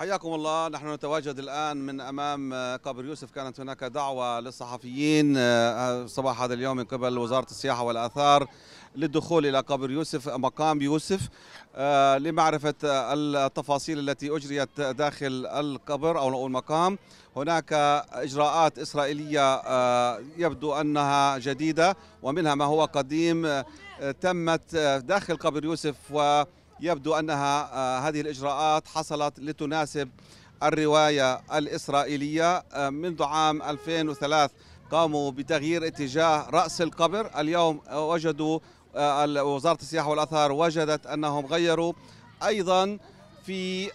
حياكم الله نحن نتواجد الآن من أمام آه، قبر يوسف كانت هناك دعوة للصحفيين آه، صباح هذا اليوم من قبل وزارة السياحة والآثار للدخول إلى قبر يوسف مقام يوسف آه، لمعرفة التفاصيل التي أجريت داخل القبر أو المقام هناك إجراءات إسرائيلية يبدو أنها جديدة ومنها ما هو قديم تمت داخل قبر يوسف و يبدو أنها آه، هذه الإجراءات حصلت لتناسب الرواية الإسرائيلية آه، منذ عام 2003 قاموا بتغيير اتجاه رأس القبر اليوم وجدوا آه، وزارة السياحة والأثار وجدت أنهم غيروا أيضا في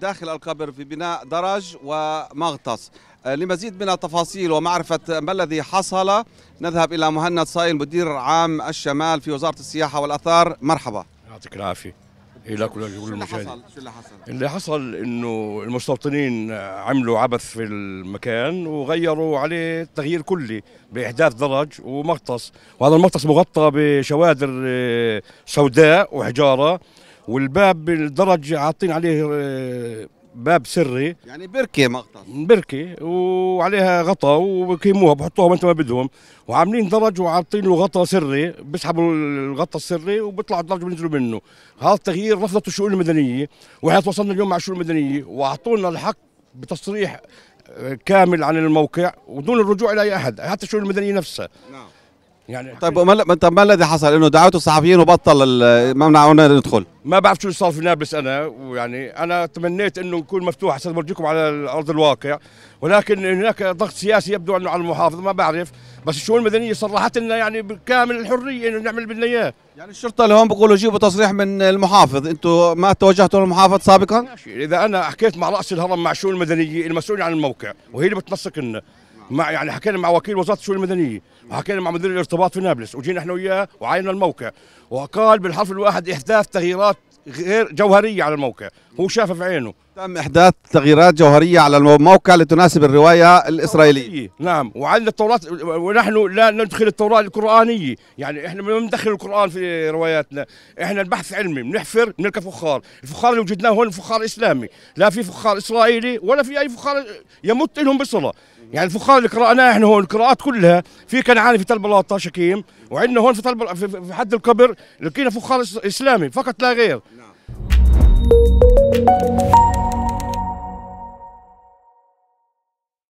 داخل القبر في بناء درج ومغطس لمزيد من التفاصيل ومعرفة ما الذي حصل نذهب إلى مهند صايل مدير عام الشمال في وزارة السياحة والأثار مرحبا يعطيك العافية الى إيه، كل شو اللي حصل؟ اللي حصل انه المستوطنين عملوا عبث في المكان وغيروا عليه تغيير كلي باحداث درج ومغطس وهذا المغطس مغطى بشوادر آه، سوداء وحجاره والباب الدرج عاطين عليه آه، باب سري يعني بركه مغطس بركه وعليها غطا وبكيموها بحطوها وانت ما بدهم وعاملين درج وعاطين له غطا سري بسحبوا الغطا السري وبيطلعوا الدرج وبينزلوا منه هذا التغيير رفضته الشؤون المدنيه واحنا تواصلنا اليوم مع الشؤون المدنيه واعطونا الحق بتصريح آه، كامل عن الموقع ودون الرجوع الى اي احد حتى الشؤون المدنيه نفسها نعم يعني طيب ما طب ما الذي حصل انه دعوتوا الصحفيين وبطل ما منعونا ندخل ما بعرف شو صار في نابلس انا ويعني انا تمنيت انه يكون مفتوح حسب برجيكم على ارض الواقع ولكن هناك ضغط سياسي يبدو انه على المحافظ ما بعرف بس الشؤون المدنيه صرحت لنا يعني بكامل الحريه انه نعمل بدنا اياه يعني الشرطه اللي هون بيقولوا جيبوا تصريح من المحافظ انتم ما توجهتوا للمحافظ سابقا اذا انا حكيت مع راس الهرم مع الشؤون المدنيه المسؤول عن الموقع وهي اللي بتنسق لنا مع يعني حكينا مع وكيل وزاره الشؤون المدنيه وحكينا مع مدير الارتباط في نابلس وجينا احنا وياه وعاينا الموقع وقال بالحرف الواحد احداث تغييرات غير جوهريه على الموقع هو شافها في عينه تم إحداث تغييرات جوهرية على الموقع لتناسب الرواية الإسرائيلية نعم وعلى التوراة ونحن لا ندخل التوراة القرآنية يعني إحنا ما ندخل القرآن في رواياتنا إحنا البحث علمي بنحفر نلقى فخار الفخار اللي وجدناه هون فخار إسلامي لا في فخار إسرائيلي ولا في أي فخار يمت لهم بصلة يعني الفخار اللي قرأناه إحنا هون القراءات كلها في كنعاني في تل بلاطة شكيم وعندنا هون في تلب في حد القبر لقينا فخار إسلامي فقط لا غير نعم.